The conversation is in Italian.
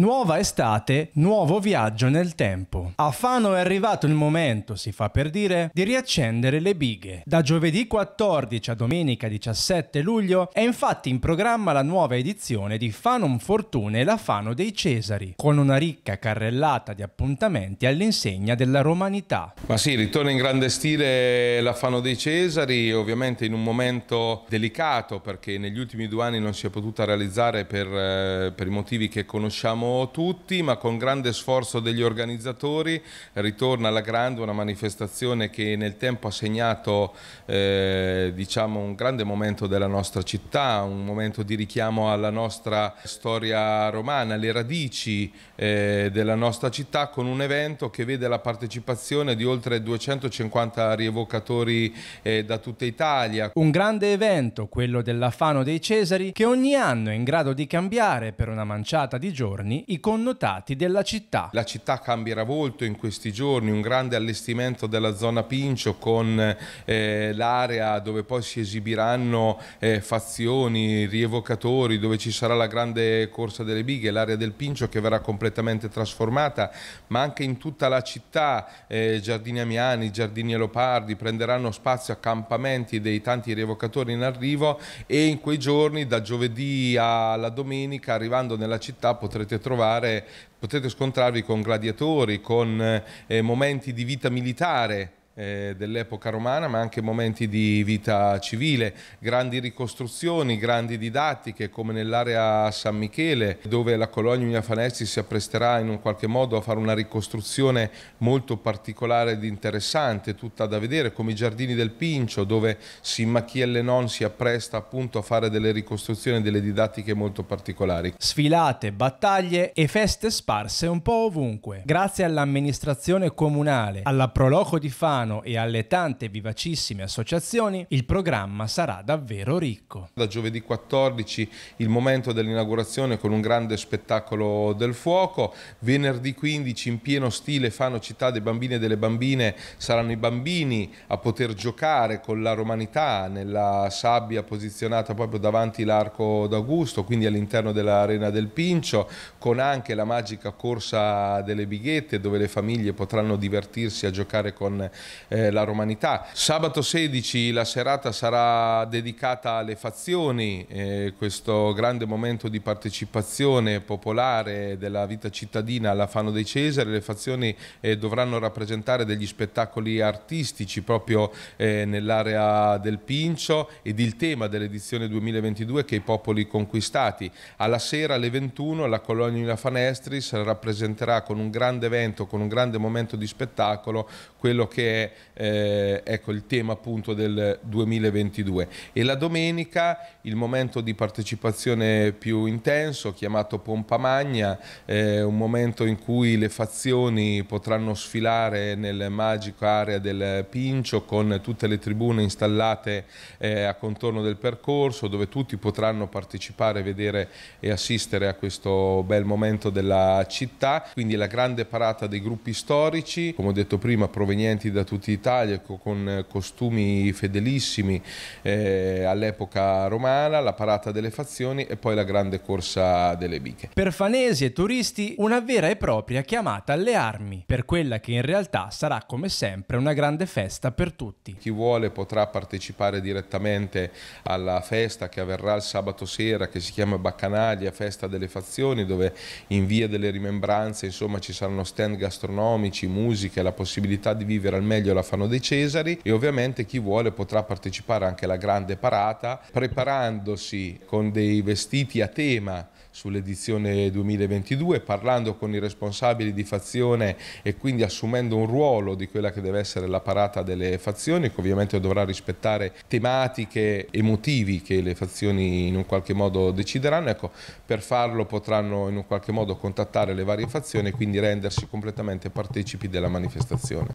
Nuova estate, nuovo viaggio nel tempo. A Fano è arrivato il momento, si fa per dire, di riaccendere le bighe. Da giovedì 14 a domenica 17 luglio è infatti in programma la nuova edizione di Fanum Fortune e la Fano dei Cesari, con una ricca carrellata di appuntamenti all'insegna della romanità. Ma sì, ritorna in grande stile la Fano dei Cesari, ovviamente in un momento delicato perché negli ultimi due anni non si è potuta realizzare per, eh, per i motivi che conosciamo tutti, ma con grande sforzo degli organizzatori ritorna alla grande una manifestazione che nel tempo ha segnato eh, diciamo, un grande momento della nostra città, un momento di richiamo alla nostra storia romana, alle radici eh, della nostra città con un evento che vede la partecipazione di oltre 250 rievocatori eh, da tutta Italia. Un grande evento, quello della Fano dei Cesari, che ogni anno è in grado di cambiare per una manciata di giorni anni i connotati della città. La città cambierà volto in questi giorni, un grande allestimento della zona Pincio con eh, l'area dove poi si esibiranno eh, fazioni, rievocatori, dove ci sarà la grande corsa delle bighe, l'area del Pincio che verrà completamente trasformata, ma anche in tutta la città, eh, giardini amiani, giardini leopardi, prenderanno spazio accampamenti dei tanti rievocatori in arrivo e in quei giorni da giovedì alla domenica arrivando nella città potrete potete trovare potete scontrarvi con gladiatori, con eh, momenti di vita militare eh, dell'epoca romana, ma anche momenti di vita civile, grandi ricostruzioni, grandi didattiche, come nell'area San Michele, dove la colonia Ugnafanesti si appresterà in un qualche modo a fare una ricostruzione molto particolare ed interessante, tutta da vedere, come i giardini del Pincio, dove Simmachiel Lenon si appresta appunto a fare delle ricostruzioni, delle didattiche molto particolari. Sfilate, battaglie e feste sparse un po' ovunque. Grazie all'amministrazione comunale, alla Proloco di Fano, Milano e alle tante vivacissime associazioni, il programma sarà davvero ricco. Da giovedì 14 il momento dell'inaugurazione con un grande spettacolo del fuoco, venerdì 15 in pieno stile fanno città dei bambini e delle bambine, saranno i bambini a poter giocare con la romanità nella sabbia posizionata proprio davanti l'arco d'Augusto, quindi all'interno dell'arena del Pincio, con anche la magica corsa delle bighette dove le famiglie potranno divertirsi a giocare con eh, la romanità. Sabato 16 la serata sarà dedicata alle fazioni, eh, questo grande momento di partecipazione popolare della vita cittadina alla Fano dei Cesari. Le fazioni eh, dovranno rappresentare degli spettacoli artistici proprio eh, nell'area del Pincio ed il tema dell'edizione 2022 che è i popoli conquistati. Alla sera alle 21 la colonia Fanestris rappresenterà con un grande evento, con un grande momento di spettacolo quello che è eh, ecco, il tema appunto del 2022. E la domenica il momento di partecipazione più intenso, chiamato Pompa Magna, eh, un momento in cui le fazioni potranno sfilare nel magico area del Pincio con tutte le tribune installate eh, a contorno del percorso dove tutti potranno partecipare, vedere e assistere a questo bel momento della città. Quindi la grande parata dei gruppi storici, come ho detto prima, provenienti da tutti italico con eh, costumi fedelissimi eh, all'epoca romana, la parata delle fazioni e poi la grande corsa delle biche. Per fanesi e turisti una vera e propria chiamata alle armi, per quella che in realtà sarà come sempre una grande festa per tutti. Chi vuole potrà partecipare direttamente alla festa che avverrà il sabato sera che si chiama Baccanaglia, festa delle fazioni dove in via delle rimembranze insomma ci saranno stand gastronomici, musiche, la possibilità di vivere al meglio meglio la fanno dei Cesari e ovviamente chi vuole potrà partecipare anche alla grande parata preparandosi con dei vestiti a tema sull'edizione 2022, parlando con i responsabili di fazione e quindi assumendo un ruolo di quella che deve essere la parata delle fazioni, che ovviamente dovrà rispettare tematiche e motivi che le fazioni in un qualche modo decideranno. Ecco, per farlo potranno in un qualche modo contattare le varie fazioni e quindi rendersi completamente partecipi della manifestazione.